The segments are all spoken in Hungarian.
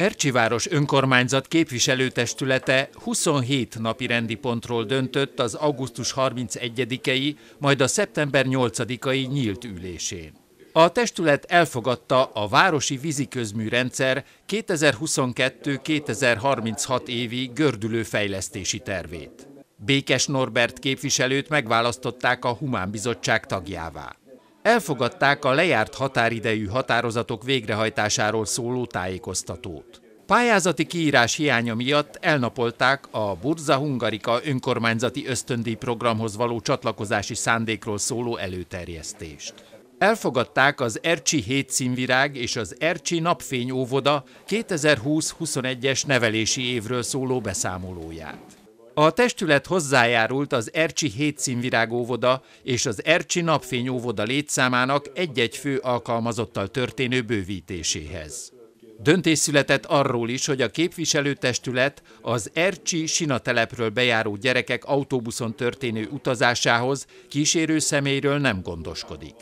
Ercsiváros önkormányzat képviselőtestülete 27 napi rendi pontról döntött az augusztus 31-i, majd a szeptember 8-ai nyílt ülésén. A testület elfogadta a Városi Víziközmű Rendszer 2022-2036 évi gördülő fejlesztési tervét. Békes Norbert képviselőt megválasztották a Humán Bizottság tagjává. Elfogadták a lejárt határidejű határozatok végrehajtásáról szóló tájékoztatót. Pályázati kiírás hiánya miatt elnapolták a Burza Hungarika önkormányzati ösztöndi programhoz való csatlakozási szándékról szóló előterjesztést. Elfogadták az Ercsi Színvirág és az Ercsi Napfény óvoda 2020-21-es nevelési évről szóló beszámolóját. A testület hozzájárult az Ercsi Hétszínvirág óvoda és az Ercsi Napfény óvoda létszámának egy-egy fő alkalmazottal történő bővítéséhez. Döntés született arról is, hogy a képviselőtestület az Ercsi sinatelepről bejáró gyerekek autóbuszon történő utazásához kísérő személyről nem gondoskodik.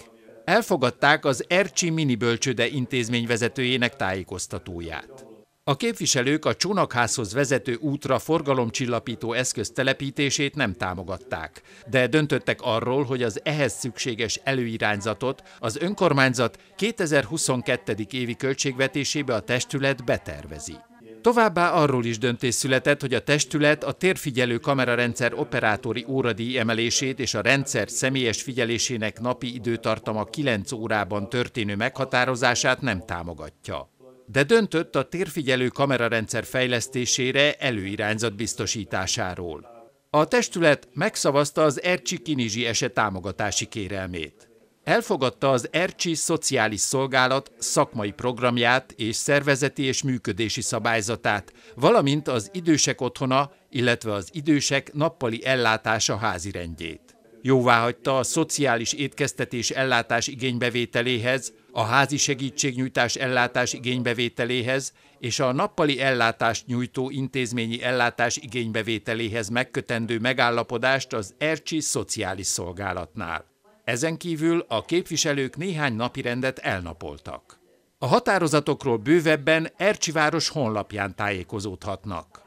Elfogadták az Ercsi Mini Bölcsőde intézmény vezetőjének tájékoztatóját. A képviselők a csónakházhoz vezető útra forgalomcsillapító eszköz telepítését nem támogatták, de döntöttek arról, hogy az ehhez szükséges előirányzatot az önkormányzat 2022. évi költségvetésébe a testület betervezi. Továbbá arról is döntés született, hogy a testület a térfigyelő kamerarendszer operátori óradíj emelését és a rendszer személyes figyelésének napi időtartama 9 órában történő meghatározását nem támogatja de döntött a térfigyelő kamerarendszer fejlesztésére előirányzat biztosításáról. A testület megszavazta az Ercsi Kinizsi eset támogatási kérelmét. Elfogadta az Ercsi Szociális Szolgálat szakmai programját és szervezeti és működési szabályzatát, valamint az idősek otthona, illetve az idősek nappali ellátása házirendjét. Jóváhagyta a szociális étkeztetés ellátás igénybevételéhez, a házi segítségnyújtás ellátás igénybevételéhez és a nappali ellátást nyújtó intézményi ellátás igénybevételéhez megkötendő megállapodást az Ercsi Szociális Szolgálatnál. Ezen kívül a képviselők néhány napirendet elnapoltak. A határozatokról bővebben Ercsi város honlapján tájékozódhatnak.